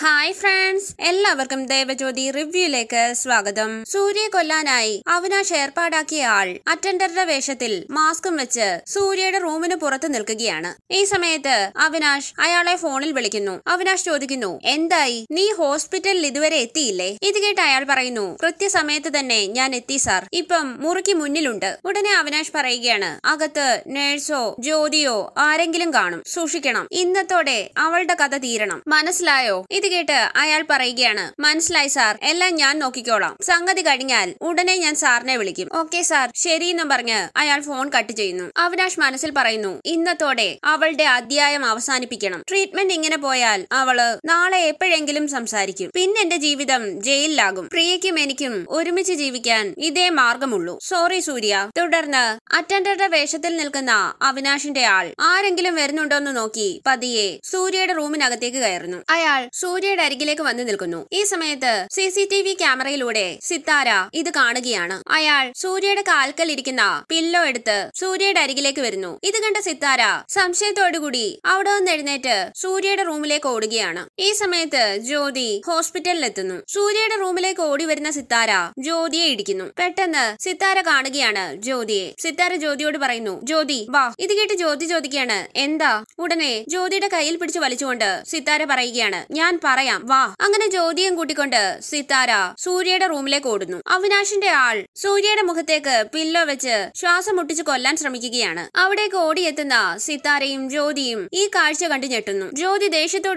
Hi friends എല്ലാവർക്കും ദേവജ്യോതി റിവ്യൂയിലേക്ക് സ്വാഗതം സൂര്യ കൊല്ലാനായി അവിനാശ് ഏർപ്പാടാക്കിയ ആൾ അറ്റൻഡറുടെ വേഷത്തിൽ മാസ്കും വെച്ച് സൂര്യയുടെ റൂമിന് പുറത്ത് നിൽക്കുകയാണ് ഈ സമയത്ത് അവിനാശ് അയാളെ ഫോണിൽ വിളിക്കുന്നു അവിനാശ് ചോദിക്കുന്നു എന്തായി നീ ഹോസ്പിറ്റലിൽ ഇതുവരെ എത്തിയില്ലേ ഇത് കേട്ട് അയാൾ പറയുന്നു കൃത്യസമയത്ത് തന്നെ ഞാൻ എത്തി സാർ ഇപ്പം മുറിക്ക് മുന്നിലുണ്ട് ഉടനെ അവിനാശ് പറയുകയാണ് അകത്ത് നേഴ്സോ ജ്യോതിയോ ആരെങ്കിലും കാണും സൂക്ഷിക്കണം ഇന്നത്തോടെ അവളുടെ കഥ തീരണം മനസ്സിലായോ ഇത് ഇത് കേട്ട് അയാൾ പറയുകയാണ് മനസ്സിലായി സാർ എല്ലാം ഞാൻ നോക്കിക്കോളാം സംഗതി കഴിഞ്ഞാൽ ഉടനെ ഞാൻ സാറിനെ വിളിക്കും ഓക്കെ സാർ ശരി എന്നും പറഞ്ഞ് അയാൾ ഫോൺ കട്ട് ചെയ്യുന്നു അവിനാഷ് മനസ്സിൽ പറയുന്നു ഇന്നത്തോടെ അവളുടെ അധ്യായം അവസാനിപ്പിക്കണം ട്രീറ്റ്മെന്റ് ഇങ്ങനെ പോയാൽ അവള് നാളെ എപ്പോഴെങ്കിലും സംസാരിക്കും പിന്നെ എന്റെ ജീവിതം ജയിലിലാകും പ്രിയയ്ക്കും എനിക്കും ഒരുമിച്ച് ജീവിക്കാൻ ഇതേ മാർഗമുള്ളൂ സോറി സൂര്യ തുടർന്ന് അറ്റൻഡറുടെ വേഷത്തിൽ നിൽക്കുന്ന അവിനാഷിന്റെ ആൾ ആരെങ്കിലും വരുന്നുണ്ടോ എന്ന് നോക്കി പതിയെ സൂര്യയുടെ റൂമിനകത്തേക്ക് കയറുന്നു അയാൾ സൂര്യ സൂര്യയുടെ അരികിലേക്ക് വന്നു നിൽക്കുന്നു ഈ സമയത്ത് സി സി ടി വി ക്യാമറയിലൂടെ സിത്താര ഇത് കാണുകയാണ് അയാൾ സൂര്യയുടെ കാൽക്കൽ ഇരിക്കുന്ന പില്ലോ എടുത്ത് സൂര്യയുടെ അരികിലേക്ക് വരുന്നു ഇത് കണ്ട സിത്താര സംശയത്തോടുകൂടി അവിടെ നിന്ന് എഴുന്നേറ്റ് സൂര്യയുടെ റൂമിലേക്ക് ഓടുകയാണ് ഈ സമയത്ത് ജ്യോതി ഹോസ്പിറ്റലിലെത്തുന്നു സൂര്യയുടെ റൂമിലേക്ക് ഓടി വരുന്ന സിത്താര ജ്യോതിയെ ഇടിക്കുന്നു പെട്ടെന്ന് സിത്താര കാണുകയാണ് ജ്യോതിയെ സിത്താര ജ്യോതിയോട് പറയുന്നു ജ്യോതി വാ ഇത് കേട്ട് ജ്യോതി ചോദിക്കുകയാണ് എന്താ ഉടനെ ജ്യോതിയുടെ കയ്യിൽ പിടിച്ച് വലിച്ചുകൊണ്ട് സിത്താര പറയുകയാണ് ഞാൻ പറയാം വാ അങ്ങനെ ജ്യോതിയും കൂട്ടിക്കൊണ്ട് സിത്താര സൂര്യയുടെ റൂമിലേക്ക് ഓടുന്നു അവിനാശിന്റെ ആൾ സൂര്യയുടെ മുഖത്തേക്ക് പില്ലോ വെച്ച് ശ്വാസം മുട്ടിച്ച് കൊല്ലാൻ ശ്രമിക്കുകയാണ് അവിടേക്ക് ഓടിയെത്തുന്ന സിത്താരയും ജ്യോതിയും ഈ കാഴ്ച കണ്ടു ഞെട്ടുന്നു ജ്യോതി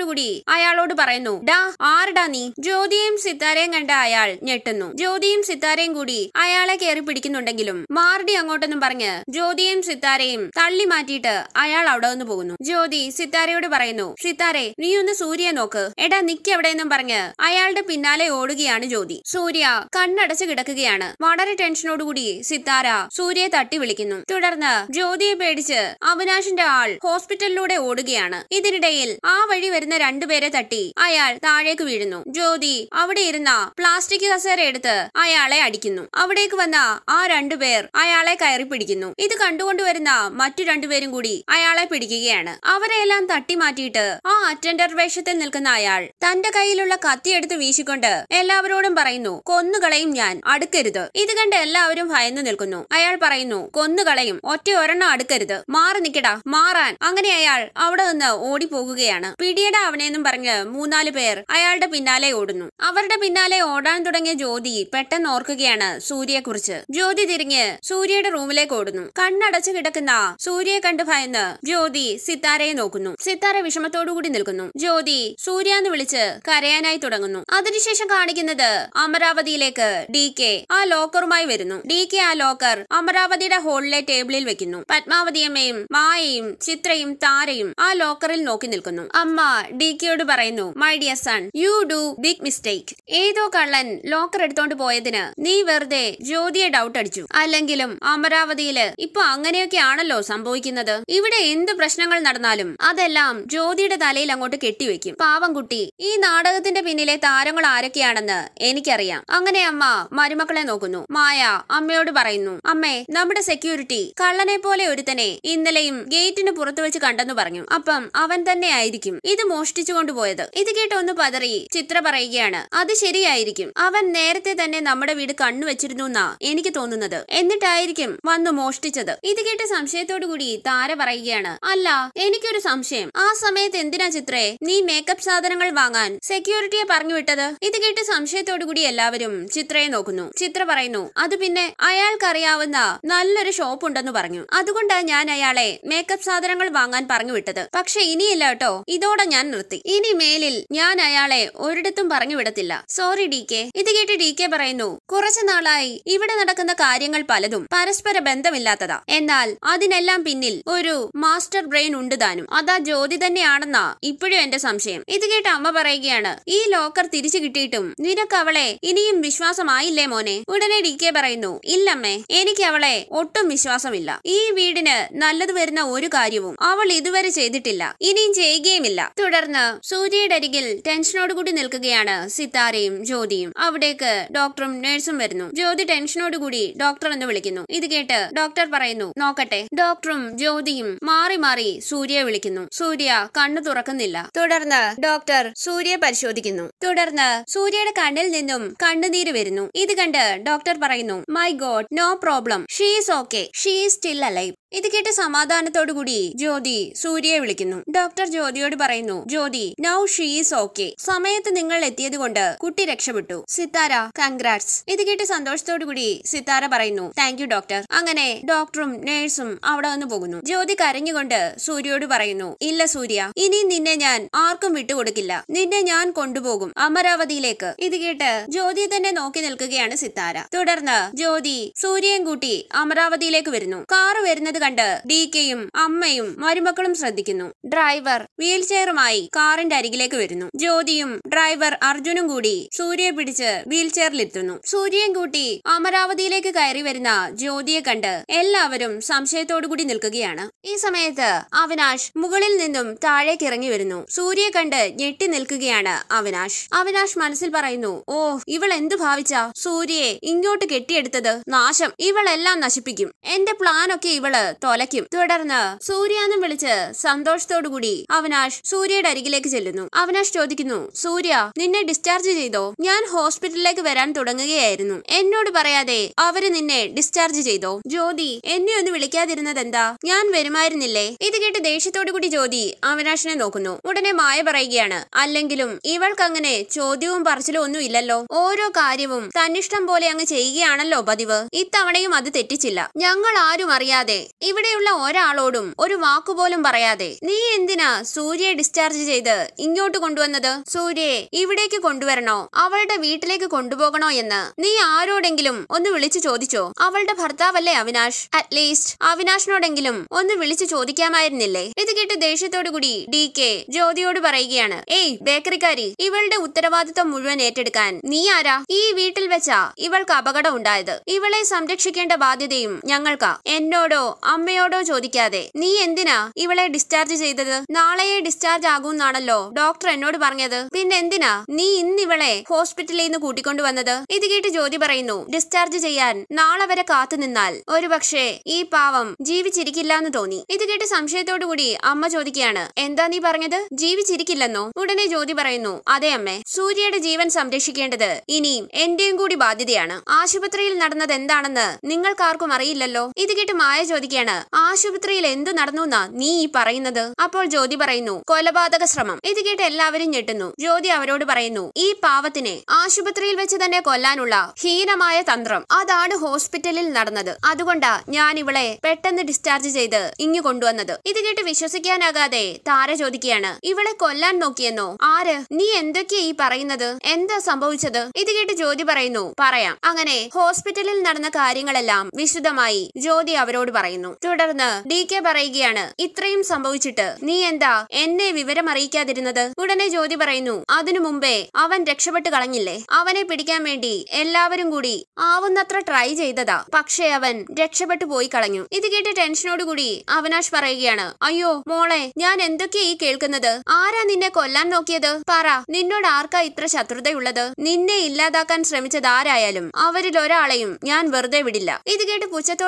കൂടി അയാളോട് പറയുന്നു ഡാ ആരുടാ നീ ജ്യോതിയും സിത്താരയും കണ്ട അയാൾ ഞെട്ടുന്നു ജ്യോതിയും സിത്താരയും കൂടി അയാളെ കയറി പിടിക്കുന്നുണ്ടെങ്കിലും മാർഡി അങ്ങോട്ടെന്നും പറഞ്ഞ് ജ്യോതിയും സിത്താരയും തള്ളി മാറ്റിയിട്ട് അയാൾ അവിടെ നിന്ന് പോകുന്നു ജ്യോതി സിത്താരയോട് പറയുന്നു സിത്താരെ നീ ഒന്ന് സൂര്യ നോക്ക് എടാ എടാ എവിടെയെന്നും പറഞ്ഞ് അയാളുടെ പിന്നാലെ ഓടുകയാണ് ജ്യോതി സൂര്യ കണ്ണടച്ച് കിടക്കുകയാണ് വളരെ ടെൻഷനോടുകൂടി സിത്താര സൂര്യയെ തട്ടി വിളിക്കുന്നു തുടർന്ന് ജ്യോതിയെ പേടിച്ച് അവിനാശിന്റെ ആൾ ഹോസ്പിറ്റലിലൂടെ ഓടുകയാണ് ഇതിനിടയിൽ ആ വഴി വരുന്ന രണ്ടുപേരെ തട്ടി അയാൾ താഴേക്ക് വീഴുന്നു ജ്യോതി അവിടെ ഇരുന്ന പ്ലാസ്റ്റിക് കസേര എടുത്ത് അയാളെ അടിക്കുന്നു അവിടേക്ക് വന്ന ആ രണ്ടുപേർ അയാളെ കയറി പിടിക്കുന്നു ഇത് കണ്ടുകൊണ്ടുവരുന്ന മറ്റു രണ്ടുപേരും കൂടി അയാളെ പിടിക്കുകയാണ് അവരെല്ലാം തട്ടി മാറ്റിയിട്ട് ആ അറ്റൻഡർ വേഷത്തിൽ നിൽക്കുന്ന അയാൾ തന്റെ കയ്യിലുള്ള കത്തിയെടുത്ത് വീശിക്കൊണ്ട് എല്ലാവരോടും പറയുന്നു കൊന്നുകളയും ഞാൻ അടുക്കരുത് ഇത് കണ്ട് എല്ലാവരും ഭയന്നു നിൽക്കുന്നു അയാൾ പറയുന്നു കൊന്നുകളയും ഒറ്റ ഒരെണ്ണം അടുക്കരുത് മാറി നിക്കടാ മാറാൻ അങ്ങനെ അയാൾ അവിടെ നിന്ന് ഓടിപ്പോകുകയാണ് പിടിയടാ അവനെന്നും പറഞ്ഞ് മൂന്നാല് പേർ അയാളുടെ പിന്നാലെ ഓടുന്നു അവരുടെ പിന്നാലെ ഓടാൻ തുടങ്ങിയ ജ്യോതി പെട്ടെന്ന് ഓർക്കുകയാണ് സൂര്യയെക്കുറിച്ച് ജ്യോതി തിരിഞ്ഞ് സൂര്യയുടെ റൂമിലേക്ക് ഓടുന്നു കണ്ണടച്ചു കിടക്കുന്ന സൂര്യയെ കണ്ട് ഭയന്ന് ജ്യോതി സിത്താരയെ നോക്കുന്നു സിത്താര വിഷമത്തോടു കൂടി നിൽക്കുന്നു ജ്യോതി സൂര്യ എന്ന് വിളിച്ച് കരയാനായി തുടങ്ങുന്നു അതിനുശേഷം കാണിക്കുന്നത് അമരാവതിയിലേക്ക് ഡി കെ ആ ലോക്കറുമായി വരുന്നു ഡി കെ ആ ലോക്കർ അമരാവതിയുടെ ഹോളിലെ ടേബിളിൽ വെക്കുന്നു പത്മാവതിയമ്മയും മായയും ചിത്രയും താരയും ആ ലോക്കറിൽ നോക്കി നിൽക്കുന്നു അമ്മ ഡി കെയോട് പറയുന്നു my dear son you do big mistake ഏതോ കള്ളൻ ലോക്കർ എടുത്തോണ്ട് പോയതിന് നീ വെറുതെ ജ്യോതിയെ ഡൗട്ട് അടിച്ചു അല്ലെങ്കിലും അമരാവതിയില് ഇപ്പൊ അങ്ങനെയൊക്കെയാണല്ലോ സംഭവിക്കുന്നത് ഇവിടെ എന്ത് പ്രശ്നങ്ങൾ നടന്നാലും അതെല്ലാം ജ്യോതിയുടെ തലയിൽ അങ്ങോട്ട് കെട്ടിവെക്കും പാവം കുട്ടി ഈ നാടകത്തിന്റെ പിന്നിലെ താരങ്ങൾ ആരൊക്കെയാണെന്ന് എനിക്കറിയാം അങ്ങനെ അമ്മ മരുമക്കളെ നോക്കുന്നു മായ അമ്മയോട് പറയുന്നു അമ്മേ നമ്മുടെ സെക്യൂരിറ്റി കള്ളനെ പോലെ ഒരുത്തനെ ഇന്നലെയും ഗേറ്റിന് പുറത്തു വെച്ച് കണ്ടെന്ന് പറഞ്ഞു അപ്പം അവൻ തന്നെ ആയിരിക്കും ഇത് മോഷ്ടിച്ചു കൊണ്ടുപോയത് ഇത് കേട്ടൊന്ന് പതറി ചിത്ര പറയുകയാണ് അത് ശരിയായിരിക്കും അവൻ നേരത്തെ തന്നെ നമ്മുടെ വീട് കണ്ണു വെച്ചിരുന്നു എന്നാ എനിക്ക് തോന്നുന്നത് എന്നിട്ടായിരിക്കും വന്നു മോഷ്ടിച്ചത് ഇത് കേട്ട് സംശയത്തോടു കൂടി താര പറയുകയാണ് അല്ല എനിക്കൊരു സംശയം ആ സമയത്ത് എന്തിനാ ചിത്രേ നീ മേക്കപ്പ് സാധനങ്ങൾ വാങ്ങാൻ സെക്യൂരിറ്റിയെ പറഞ്ഞു വിട്ടത് ഇത് കേട്ട് കൂടി എല്ലാവരും ചിത്രയെ നോക്കുന്നു ചിത്ര പറയുന്നു അത് പിന്നെ അയാൾക്കറിയാവുന്ന നല്ലൊരു ഷോപ്പ് ഉണ്ടെന്ന് പറഞ്ഞു അതുകൊണ്ടാണ് ഞാൻ അയാളെ മേക്കപ്പ് സാധനങ്ങൾ വാങ്ങാൻ പറഞ്ഞു വിട്ടത് പക്ഷെ ഇനിയില്ല കേട്ടോ ഇതോടെ ഞാൻ നിർത്തി ഇനി മേലിൽ ഞാൻ അയാളെ ഒരിടത്തും പറഞ്ഞു വിടത്തില്ല സോറി ഡി കെ ഇത് കേട്ട് ഡി കെ പറയുന്നു കുറച്ചു നാളായി ഇവിടെ നടക്കുന്ന കാര്യങ്ങൾ പലതും പരസ്പര ബന്ധമില്ലാത്തതാ എന്നാൽ അതിനെല്ലാം പിന്നിൽ ഒരു മാസ്റ്റർ ബ്രെയിൻ ഉണ്ട് താനും അതാ ജ്യോതി തന്നെയാണെന്നാ ഇപ്പോഴും എന്റെ സംശയം ഇത് കേട്ട് അമ്മ പറയുകയാണ് ഈ ലോക്കർ തിരിച്ചു കിട്ടിയിട്ടും നിനക്ക് അവളെ ഇനിയും വിശ്വാസമായില്ലേ മോനെ ഉടനെ ഡി കെ പറയുന്നു ഇല്ലമ്മേ എനിക്ക് അവളെ ഒട്ടും വിശ്വാസമില്ല ഈ വീടിന് നല്ലത് വരുന്ന ഒരു കാര്യവും അവൾ ഇതുവരെ ചെയ്തിട്ടില്ല ഇനിയും ചെയ്യുകയുമില്ല തുടർന്ന് സൂര്യയുടെ അരികിൽ ടെൻഷനോടുകൂടി നിൽക്കുകയാണ് സിത്താരയും ജ്യോതിയും അവിടേക്ക് ഡോക്ടറും നഴ്സും വരുന്നു ജ്യോതി ടെൻഷനോടുകൂടി ഡോക്ടർ എന്ന് വിളിക്കുന്നു ഇത് കേട്ട് ഡോക്ടർ പറയുന്നു നോക്കട്ടെ ഡോക്ടറും ജ്യോതിയും മാറി മാറി സൂര്യയെ വിളിക്കുന്നു സൂര്യ കണ്ണു തുറക്കുന്നില്ല തുടർന്ന് ഡോക്ടർ സൂര്യയെ പരിശോധിക്കുന്നു തുടർന്ന് സൂര്യയുടെ കണ്ണിൽ നിന്നും കണ്ണുനീര് വരുന്നു ഇത് കണ്ട് ഡോക്ടർ പറയുന്നു my god no problem she is okay she is still alive ഇത് കേട്ട് കൂടി ജ്യോതി സൂര്യയെ വിളിക്കുന്നു ഡോക്ടർ ജ്യോതിയോട് പറയുന്നു ജ്യോതി നൗ ഷീസ് ഓക്കെ സമയത്ത് നിങ്ങൾ എത്തിയത് കൊണ്ട് കുട്ടി രക്ഷപ്പെട്ടു സിത്താര കൺഗ്രാറ്റ്സ് ഇത് കേട്ട് കൂടി സിത്താര പറയുന്നു താങ്ക് യു ഡോക്ടർ അങ്ങനെ ഡോക്ടറും നേഴ്സും അവിടെ വന്ന് പോകുന്നു ജ്യോതി കരഞ്ഞുകൊണ്ട് സൂര്യയോട് പറയുന്നു ഇല്ല സൂര്യ ഇനി നിന്നെ ഞാൻ ആർക്കും വിട്ടുകൊടുക്കില്ല നിന്നെ ഞാൻ കൊണ്ടുപോകും അമരാവതിയിലേക്ക് ഇത് കേട്ട് ജ്യോതിയെ തന്നെ നോക്കി നിൽക്കുകയാണ് സിത്താര തുടർന്ന് ജ്യോതി സൂര്യയും കൂട്ടി അമരാവതിയിലേക്ക് വരുന്നു കാറ് വരുന്നത് കണ്ട് ഡി കെയും അമ്മയും മരുമക്കളും ശ്രദ്ധിക്കുന്നു ഡ്രൈവർ വീൽ ചെയറുമായി കാറിന്റെ അരികിലേക്ക് വരുന്നു ജ്യോതിയും ഡ്രൈവർ അർജുനും കൂടി സൂര്യയെ പിടിച്ച് വീൽ ചെയറിലെത്തുന്നു സൂര്യയും കൂട്ടി അമരാവതിയിലേക്ക് കയറി വരുന്ന ജ്യോതിയെ കണ്ട് എല്ലാവരും സംശയത്തോടുകൂടി നിൽക്കുകയാണ് ഈ സമയത്ത് അവിനാശ് മുകളിൽ നിന്നും താഴേക്ക് ഇറങ്ങി വരുന്നു സൂര്യയെ കണ്ട് ഞെട്ടി നിൽക്കുകയാണ് അവിനാശ് അവിനാശ് മനസ്സിൽ പറയുന്നു ഓ ഇവൾ എന്തു ഭാവിച്ച സൂര്യയെ ഇങ്ങോട്ട് കെട്ടിയെടുത്തത് നാശം ഇവളെല്ലാം നശിപ്പിക്കും എന്റെ പ്ലാനൊക്കെ ഇവള് തൊലയ്ക്കും തുടർന്ന് സൂര്യാന്നും വിളിച്ച് സന്തോഷത്തോടുകൂടി അവനാഷ് സൂര്യയുടെ അരികിലേക്ക് ചെല്ലുന്നു അവനാഷ് ചോദിക്കുന്നു സൂര്യ നിന്നെ ഡിസ്ചാർജ് ചെയ്തോ ഞാൻ ഹോസ്പിറ്റലിലേക്ക് വരാൻ തുടങ്ങുകയായിരുന്നു എന്നോട് പറയാതെ അവര് നിന്നെ ഡിസ്ചാർജ് ചെയ്തോ ജ്യോതി എന്നെ ഒന്ന് വിളിക്കാതിരുന്നത് എന്താ ഞാൻ വരുമായിരുന്നില്ലേ ഇത് കേട്ട് ദേഷ്യത്തോടു കൂടി ജ്യോതി അവനാഷിനെ നോക്കുന്നു ഉടനെ മായ പറയുകയാണ് അല്ലെങ്കിലും ഇവൾക്കങ്ങനെ ചോദ്യവും പറച്ചിലും ഒന്നും ഇല്ലല്ലോ ഓരോ കാര്യവും തന്നിഷ്ടം പോലെ അങ്ങ് ചെയ്യുകയാണല്ലോ പതിവ് ഇത്തവണയും അത് തെറ്റിച്ചില്ല ഞങ്ങൾ ആരും അറിയാതെ ഇവിടെയുള്ള ഒരാളോടും ഒരു വാക്കുപോലും പറയാതെ നീ എന്തിനാ സൂര്യയെ ഡിസ്ചാർജ് ചെയ്ത് ഇങ്ങോട്ട് കൊണ്ടുവന്നത് സൂര്യയെ ഇവിടേക്ക് കൊണ്ടുവരണോ അവളുടെ വീട്ടിലേക്ക് കൊണ്ടുപോകണോ എന്ന് നീ ആരോടെങ്കിലും ഒന്ന് വിളിച്ചു ചോദിച്ചോ അവളുടെ ഭർത്താവല്ലേ അവിനാഷ് അറ്റ്ലീസ്റ്റ് അവിനാഷിനോടെങ്കിലും ഒന്ന് വിളിച്ചു ചോദിക്കാമായിരുന്നില്ലേ ഇത് കേട്ട് ദേഷ്യത്തോടു കൂടി ഡി കെ ജ്യോതിയോട് പറയുകയാണ് ഏയ് ബേക്കറിക്കാരി ഇവളുടെ ഉത്തരവാദിത്വം മുഴുവൻ ഏറ്റെടുക്കാൻ നീ ആരാ ഈ വീട്ടിൽ വെച്ചാ ഇവൾക്ക് അപകടം ഉണ്ടായത് ഇവളെ സംരക്ഷിക്കേണ്ട ബാധ്യതയും ഞങ്ങൾക്കാ എന്നോടോ അമ്മയോടോ ചോദിക്കാതെ നീ എന്തിനാ ഇവളെ ഡിസ്ചാർജ് ചെയ്തത് നാളെയെ ഡിസ്ചാർജ് ആകുമെന്നാണല്ലോ ഡോക്ടർ എന്നോട് പറഞ്ഞത് പിന്നെ എന്തിനാ നീ ഇന്ന് ഇവളെ ഹോസ്പിറ്റലിൽ നിന്ന് കൂട്ടിക്കൊണ്ടുവന്നത് ഇത് കേട്ട് ജ്യോതി പറയുന്നു ഡിസ്ചാർജ് ചെയ്യാൻ നാളെ വരെ കാത്തു നിന്നാൽ ഒരുപക്ഷെ ഈ പാവം ജീവിച്ചിരിക്കില്ല എന്ന് തോന്നി ഇത് കേട്ട് സംശയത്തോടുകൂടി അമ്മ ചോദിക്കുകയാണ് എന്താ നീ പറഞ്ഞത് ജീവിച്ചിരിക്കില്ലെന്നോ ഉടനെ ജ്യോതി പറയുന്നു അതെ അമ്മേ സൂര്യയുടെ ജീവൻ സംരക്ഷിക്കേണ്ടത് ഇനിയും എന്റെയും കൂടി ബാധ്യതയാണ് ആശുപത്രിയിൽ നടന്നത് എന്താണെന്ന് നിങ്ങൾക്കാർക്കും അറിയില്ലല്ലോ ഇത് കേട്ട് മായ ചോദിക്കുക ചോദിക്കുകയാണ് ആശുപത്രിയിൽ എന്ത് നടന്നു എന്നാ നീ ഈ പറയുന്നത് അപ്പോൾ ജ്യോതി പറയുന്നു കൊലപാതക ശ്രമം ഇത് കേട്ട് എല്ലാവരും ഞെട്ടുന്നു ജ്യോതി അവരോട് പറയുന്നു ഈ പാവത്തിനെ ആശുപത്രിയിൽ വെച്ച് തന്നെ കൊല്ലാനുള്ള ഹീനമായ തന്ത്രം അതാണ് ഹോസ്പിറ്റലിൽ നടന്നത് അതുകൊണ്ടാ ഞാൻ ഇവളെ പെട്ടെന്ന് ഡിസ്ചാർജ് ചെയ്ത് ഇങ്ങു കൊണ്ടുവന്നത് ഇത് കേട്ട് വിശ്വസിക്കാനാകാതെ താര ചോദിക്കുകയാണ് ഇവളെ കൊല്ലാൻ നോക്കിയെന്നോ ആര് നീ എന്തൊക്കെയാ ഈ പറയുന്നത് എന്താ സംഭവിച്ചത് ഇത് കേട്ട് ജ്യോതി പറയുന്നു പറയാം അങ്ങനെ ഹോസ്പിറ്റലിൽ നടന്ന കാര്യങ്ങളെല്ലാം വിശദമായി ജ്യോതി അവരോട് പറയുന്നു പറയുന്നു തുടർന്ന് ഡി കെ പറയുകയാണ് ഇത്രയും സംഭവിച്ചിട്ട് നീ എന്താ എന്നെ വിവരം അറിയിക്കാതിരുന്നത് ഉടനെ ജ്യോതി പറയുന്നു അതിനു മുമ്പേ അവൻ രക്ഷപ്പെട്ട് കളഞ്ഞില്ലേ അവനെ പിടിക്കാൻ വേണ്ടി എല്ലാവരും കൂടി ആവുന്നത്ര ട്രൈ ചെയ്തതാ പക്ഷേ അവൻ രക്ഷപ്പെട്ടു പോയി കളഞ്ഞു ഇത് കേട്ട് ടെൻഷനോട് കൂടി അവനാഷ് പറയുകയാണ് അയ്യോ മോളെ ഞാൻ എന്തൊക്കെയാ ഈ കേൾക്കുന്നത് ആരാ നിന്നെ കൊല്ലാൻ നോക്കിയത് പറ നിന്നോട് ആർക്കാ ഇത്ര ശത്രുതയുള്ളത് നിന്നെ ഇല്ലാതാക്കാൻ ശ്രമിച്ചത് ആരായാലും അവരിൽ ഒരാളെയും ഞാൻ വെറുതെ വിടില്ല ഇത് കേട്ട്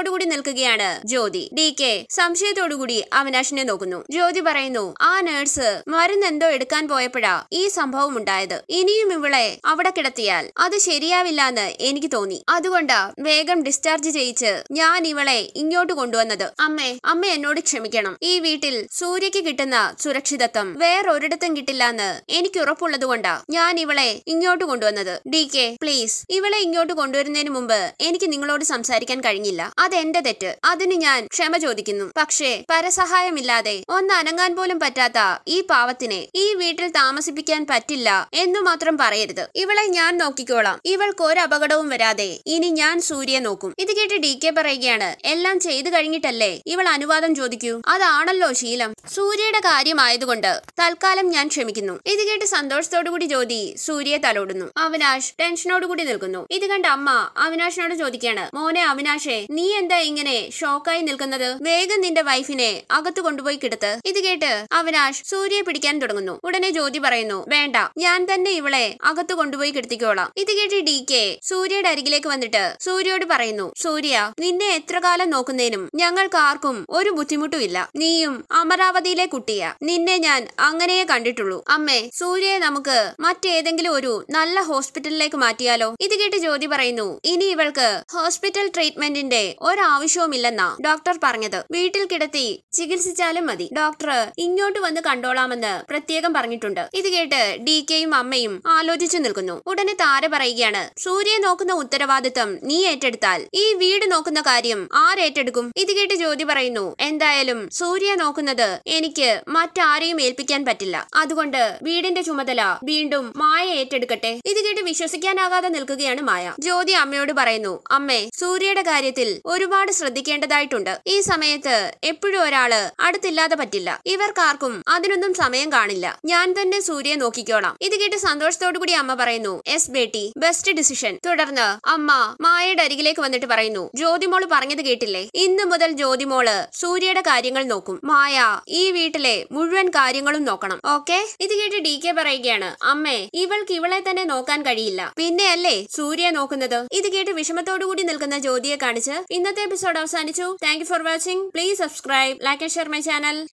കൂടി നിൽക്കുകയാണ് ജ്യോതി ജ്യോതി ഡി കെ സംശയത്തോടുകൂടി അവിനാശിനെ നോക്കുന്നു ജ്യോതി പറയുന്നു ആ നേഴ്സ് മരുന്നെന്തോ എടുക്കാൻ പോയപ്പോഴാ ഈ സംഭവം ഉണ്ടായത് ഇനിയും ഇവളെ അവിടെ കിടത്തിയാൽ അത് എന്ന് എനിക്ക് തോന്നി അതുകൊണ്ടാ വേഗം ഡിസ്ചാർജ് ചെയ്യിച്ച് ഞാൻ ഇവളെ ഇങ്ങോട്ട് കൊണ്ടുവന്നത് അമ്മേ അമ്മ എന്നോട് ക്ഷമിക്കണം ഈ വീട്ടിൽ സൂര്യക്ക് കിട്ടുന്ന സുരക്ഷിതത്വം വേറൊരിടത്തും എന്ന് എനിക്ക് ഉറപ്പുള്ളത് കൊണ്ടാ ഞാൻ ഇവളെ ഇങ്ങോട്ട് കൊണ്ടുവന്നത് ഡി കെ പ്ലീസ് ഇവളെ ഇങ്ങോട്ട് കൊണ്ടുവരുന്നതിന് മുമ്പ് എനിക്ക് നിങ്ങളോട് സംസാരിക്കാൻ കഴിഞ്ഞില്ല അതെന്റെ തെറ്റ് അതിന് ഞാൻ ഞാൻ ക്ഷമ ചോദിക്കുന്നു പക്ഷേ പരസഹായമില്ലാതെ ഒന്നനങ്ങാൻ പോലും പറ്റാത്ത ഈ പാവത്തിനെ ഈ വീട്ടിൽ താമസിപ്പിക്കാൻ പറ്റില്ല എന്നു മാത്രം പറയരുത് ഇവളെ ഞാൻ നോക്കിക്കോളാം ഇവൾക്ക് ഒരു അപകടവും വരാതെ ഇനി ഞാൻ സൂര്യ നോക്കും ഇത് കേട്ട് ഡി കെ പറയുകയാണ് എല്ലാം ചെയ്തു കഴിഞ്ഞിട്ടല്ലേ ഇവൾ അനുവാദം ചോദിക്കൂ അതാണല്ലോ ശീലം സൂര്യയുടെ കാര്യമായതുകൊണ്ട് തൽക്കാലം ഞാൻ ക്ഷമിക്കുന്നു ഇത് കേട്ട് സന്തോഷത്തോടുകൂടി ജ്യോതി സൂര്യയെ തലോടുന്നു അവിനാശ് ടെൻഷനോടുകൂടി നിൽക്കുന്നു ഇത് കണ്ട അമ്മ അവിനാശിനോട് ചോദിക്കുകയാണ് മോനെ അവിനാശെ നീ എന്താ ഇങ്ങനെ ഷോക്കായി തയ്യാറായി നിൽക്കുന്നത് വേഗം നിന്റെ വൈഫിനെ അകത്ത് കൊണ്ടുപോയി കിടത്ത് ഇത് കേട്ട് അവരാഷ് സൂര്യയെ പിടിക്കാൻ തുടങ്ങുന്നു ഉടനെ ജ്യോതി പറയുന്നു വേണ്ട ഞാൻ തന്നെ ഇവളെ അകത്ത് കൊണ്ടുപോയി കിടത്തിക്കോളാം ഇത് കേട്ട് ഡി കെ സൂര്യയുടെ അരികിലേക്ക് വന്നിട്ട് സൂര്യയോട് പറയുന്നു സൂര്യ നിന്നെ എത്ര കാലം നോക്കുന്നതിനും ഞങ്ങൾക്ക് ആർക്കും ഒരു ബുദ്ധിമുട്ടുമില്ല നീയും അമരാവതിയിലെ കുട്ടിയ നിന്നെ ഞാൻ അങ്ങനെയേ കണ്ടിട്ടുള്ളൂ അമ്മേ സൂര്യയെ നമുക്ക് മറ്റേതെങ്കിലും ഒരു നല്ല ഹോസ്പിറ്റലിലേക്ക് മാറ്റിയാലോ ഇത് കേട്ട് ജ്യോതി പറയുന്നു ഇനി ഇവൾക്ക് ഹോസ്പിറ്റൽ ട്രീറ്റ്മെന്റിന്റെ ഒരാവശ്യവുമില്ലെന്നാ ഡോക്ടർ പറഞ്ഞത് വീട്ടിൽ കിടത്തി ചികിത്സിച്ചാലും മതി ഡോക്ടർ ഇങ്ങോട്ട് വന്ന് കണ്ടോളാമെന്ന് പ്രത്യേകം പറഞ്ഞിട്ടുണ്ട് ഇത് കേട്ട് ഡി കെയും അമ്മയും ആലോചിച്ചു നിൽക്കുന്നു ഉടനെ താര പറയുകയാണ് സൂര്യയെ നോക്കുന്ന ഉത്തരവാദിത്വം നീ ഏറ്റെടുത്താൽ ഈ വീട് നോക്കുന്ന കാര്യം ആരേറ്റെടുക്കും ഇത് കേട്ട് ജ്യോതി പറയുന്നു എന്തായാലും സൂര്യ നോക്കുന്നത് എനിക്ക് മറ്റാരെയും ഏൽപ്പിക്കാൻ പറ്റില്ല അതുകൊണ്ട് വീടിന്റെ ചുമതല വീണ്ടും മായ ഏറ്റെടുക്കട്ടെ ഇത് കേട്ട് വിശ്വസിക്കാനാകാതെ നിൽക്കുകയാണ് മായ ജ്യോതി അമ്മയോട് പറയുന്നു അമ്മേ സൂര്യയുടെ കാര്യത്തിൽ ഒരുപാട് ശ്രദ്ധിക്കേണ്ടതായിട്ടുണ്ട് ഉണ്ട് ഈ സമയത്ത് എപ്പോഴും ഒരാള് അടുത്തില്ലാതെ പറ്റില്ല ഇവർക്കാർക്കും അതിനൊന്നും സമയം കാണില്ല ഞാൻ തന്നെ സൂര്യയെ നോക്കിക്കോളാം ഇത് കേട്ട് സന്തോഷത്തോടു കൂടി അമ്മ പറയുന്നു എസ് ബേട്ടി ബെസ്റ്റ് ഡിസിഷൻ തുടർന്ന് അമ്മ മായയുടെ അരികിലേക്ക് വന്നിട്ട് പറയുന്നു ജ്യോതിമോള് പറഞ്ഞത് കേട്ടില്ലേ ഇന്ന് മുതൽ ജ്യോതിമോള് സൂര്യയുടെ കാര്യങ്ങൾ നോക്കും മായ ഈ വീട്ടിലെ മുഴുവൻ കാര്യങ്ങളും നോക്കണം ഓക്കെ ഇത് കേട്ട് ഡി കെ പറയുകയാണ് അമ്മേ ഇവൾക്ക് ഇവളെ തന്നെ നോക്കാൻ കഴിയില്ല പിന്നെ അല്ലേ സൂര്യ നോക്കുന്നത് ഇത് കേട്ട് വിഷമത്തോടു കൂടി നിൽക്കുന്ന ജ്യോതിയെ കാണിച്ച് ഇന്നത്തെ എപ്പിസോഡ് അവസാനിച്ചു Thank you for watching. Please subscribe, like and share my channel.